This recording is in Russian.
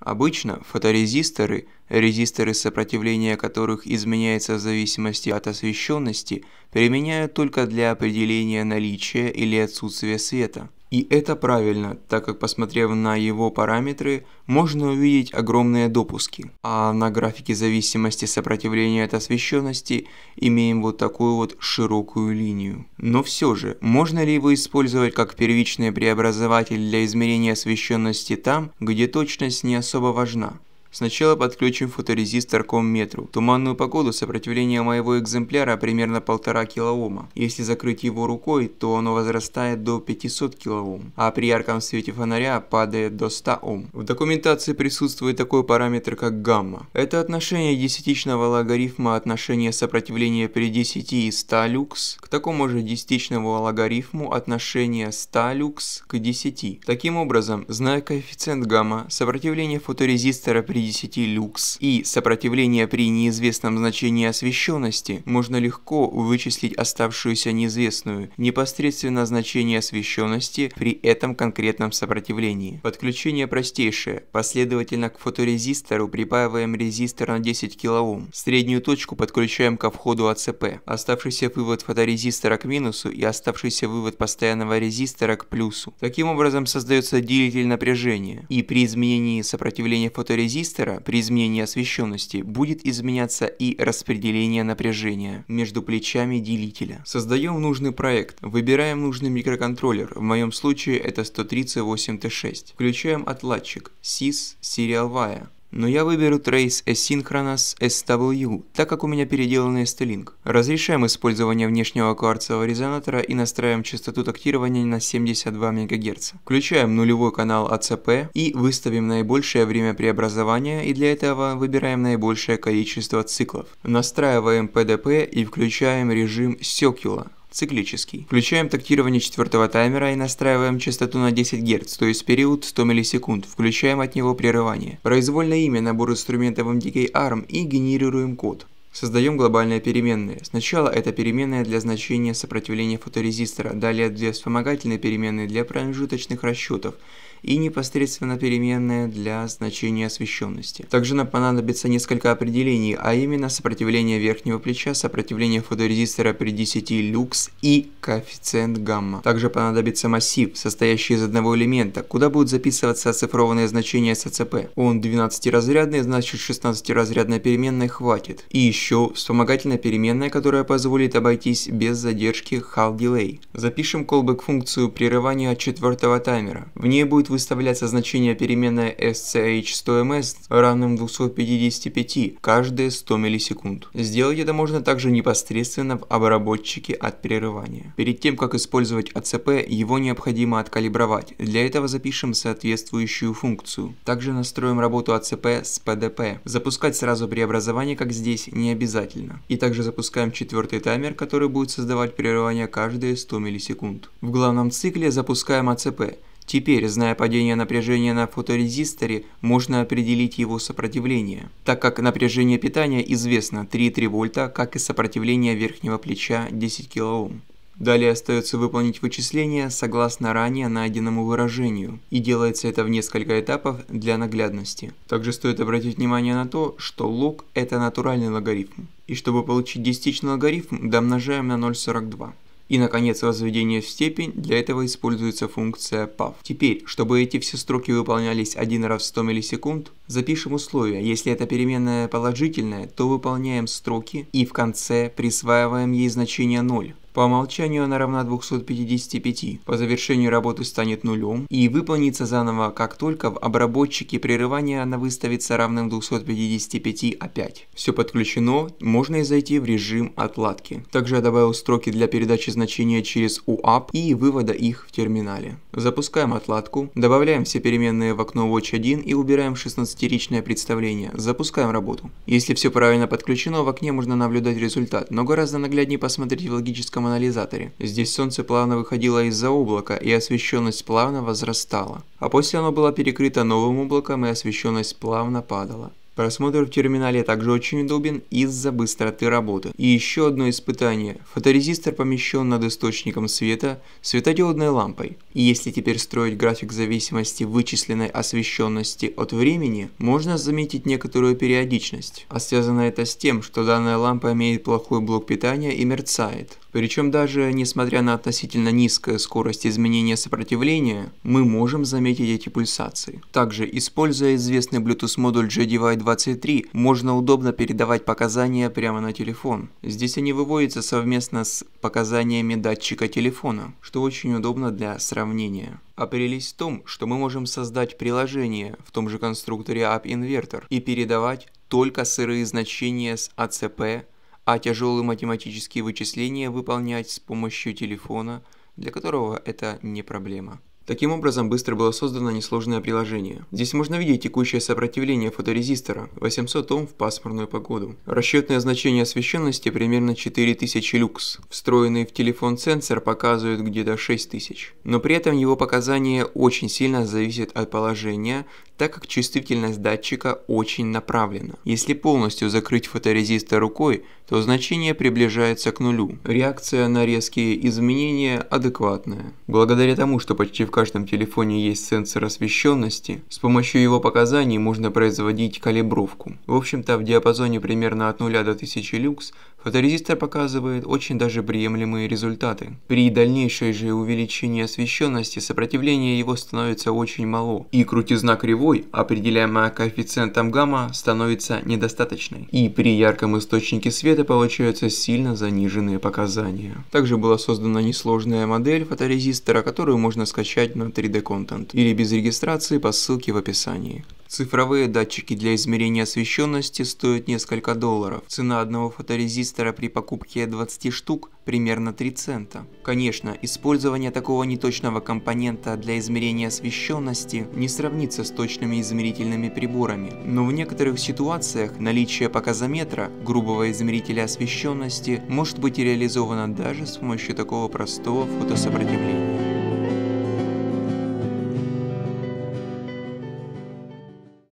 Обычно фоторезисторы, резисторы сопротивления которых изменяется в зависимости от освещенности, применяют только для определения наличия или отсутствия света. И это правильно, так как посмотрев на его параметры, можно увидеть огромные допуски. А на графике зависимости сопротивления от освещенности имеем вот такую вот широкую линию. Но все же, можно ли его использовать как первичный преобразователь для измерения освещенности там, где точность не особо важна? Сначала подключим фоторезистор к метру. туманную погоду сопротивление моего экземпляра примерно 1,5 килоома. Если закрыть его рукой, то оно возрастает до 500 килоом, а при ярком свете фонаря падает до 100 Ом. В документации присутствует такой параметр как гамма. Это отношение десятичного логарифма отношения сопротивления при 10 и 100 люкс к такому же десятичному логарифму отношения 100 люкс к 10. Таким образом, зная коэффициент гамма, сопротивление фоторезистора при 50 люкс и сопротивление при неизвестном значении освещенности, можно легко вычислить оставшуюся неизвестную непосредственно значение освещенности при этом конкретном сопротивлении. Подключение простейшее. Последовательно к фоторезистору припаиваем резистор на 10 кОм. Среднюю точку подключаем ко входу АЦП. Оставшийся вывод фоторезистора к минусу и оставшийся вывод постоянного резистора к плюсу. Таким образом создается делитель напряжения. И при изменении сопротивления фоторезистора резистора при изменении освещенности будет изменяться и распределение напряжения между плечами делителя. Создаем нужный проект, выбираем нужный микроконтроллер, в моем случае это 138T6. Включаем отладчик SIS Serial Wire. Но я выберу трейс Asynchronous SW, так как у меня переделанный st Разрешаем использование внешнего кварцевого резонатора и настраиваем частоту тактирования на 72 МГц. Включаем нулевой канал АЦП и выставим наибольшее время преобразования и для этого выбираем наибольшее количество циклов. Настраиваем PDP и включаем режим Секюла циклический. Включаем тактирование четвертого таймера и настраиваем частоту на 10 Гц, то есть период 100 миллисекунд, включаем от него прерывание. Произвольное имя, набор инструментов MDK ARM и генерируем код. Создаем глобальные переменные. Сначала это переменная для значения сопротивления фоторезистора, далее две вспомогательные переменные для промежуточных расчетов, и непосредственно переменная для значения освещенности. Также нам понадобится несколько определений, а именно сопротивление верхнего плеча, сопротивление фоторезистора при 10 люкс и коэффициент гамма. Также понадобится массив, состоящий из одного элемента, куда будут записываться оцифрованные значения СЦП. Он 12-разрядный, значит 16-разрядной переменной хватит. И еще вспомогательная переменная, которая позволит обойтись без задержки HAL Delay. Запишем callback функцию прерывания от четвертого таймера. В ней будет будет выставляться значение переменной SCH100MS равным 255 каждые 100 миллисекунд. Сделать это можно также непосредственно в обработчике от прерывания. Перед тем, как использовать ACP, его необходимо откалибровать. Для этого запишем соответствующую функцию. Также настроим работу ACP с PDP. Запускать сразу преобразование, как здесь, не обязательно. И также запускаем четвертый таймер, который будет создавать прерывание каждые 100 миллисекунд. В главном цикле запускаем ACP. Теперь, зная падение напряжения на фоторезисторе, можно определить его сопротивление, так как напряжение питания известно 3,3 вольта, как и сопротивление верхнего плеча 10 кОм. Далее остается выполнить вычисление согласно ранее найденному выражению, и делается это в несколько этапов для наглядности. Также стоит обратить внимание на то, что лог – это натуральный логарифм, и чтобы получить десятичный логарифм, домножаем на 0,42. И, наконец, возведение в степень, для этого используется функция PAV. Теперь, чтобы эти все строки выполнялись один раз в 100 миллисекунд, запишем условия. Если эта переменная положительная, то выполняем строки и в конце присваиваем ей значение 0. По умолчанию она равна 255, по завершению работы станет нулем и выполнится заново, как только в обработчике прерывания она выставится равным 255 опять. Все подключено, можно и зайти в режим отладки. Также я добавил строки для передачи значения через UAP и вывода их в терминале. Запускаем отладку, добавляем все переменные в окно Watch 1 и убираем 16-ричное представление, запускаем работу. Если все правильно подключено, в окне можно наблюдать результат, но гораздо нагляднее посмотреть в логическом оптическом анализаторе. Здесь солнце плавно выходило из-за облака, и освещенность плавно возрастала. А после оно было перекрыто новым облаком, и освещенность плавно падала. Просмотр в терминале также очень удобен из-за быстроты работы. И еще одно испытание. Фоторезистор помещен над источником света светодиодной лампой. И если теперь строить график зависимости вычисленной освещенности от времени, можно заметить некоторую периодичность. А связано это с тем, что данная лампа имеет плохой блок питания и мерцает. Причем даже несмотря на относительно низкую скорость изменения сопротивления, мы можем заметить эти пульсации. Также, используя известный Bluetooth модуль JDVI 23, можно удобно передавать показания прямо на телефон. Здесь они выводятся совместно с показаниями датчика телефона, что очень удобно для сравнения. А прелесть в том, что мы можем создать приложение в том же конструкторе App Inverter и передавать только сырые значения с ACP а а тяжелые математические вычисления выполнять с помощью телефона, для которого это не проблема. Таким образом, быстро было создано несложное приложение. Здесь можно видеть текущее сопротивление фоторезистора, 800 Ом в пасмурную погоду. Расчетное значение освещенности примерно 4000 люкс. Встроенный в телефон сенсор показывает где-то 6000. Но при этом его показания очень сильно зависят от положения, так как чувствительность датчика очень направлена. Если полностью закрыть фоторезистор рукой, то значение приближается к нулю. Реакция на резкие изменения адекватная. Благодаря тому, что почти в каждом телефоне есть сенсор освещенности, с помощью его показаний можно производить калибровку. В общем-то, в диапазоне примерно от 0 до 1000 люкс – Фоторезистор показывает очень даже приемлемые результаты. При дальнейшей же увеличении освещенности сопротивление его становится очень мало, и крутизна кривой, определяемая коэффициентом гамма, становится недостаточной. И при ярком источнике света получаются сильно заниженные показания. Также была создана несложная модель фоторезистора, которую можно скачать на 3D Content или без регистрации по ссылке в описании. Цифровые датчики для измерения освещенности стоят несколько долларов. Цена одного фоторезистора при покупке 20 штук примерно 3 цента. Конечно, использование такого неточного компонента для измерения освещенности не сравнится с точными измерительными приборами, но в некоторых ситуациях наличие показометра, грубого измерителя освещенности, может быть реализовано даже с помощью такого простого фотосопротивления.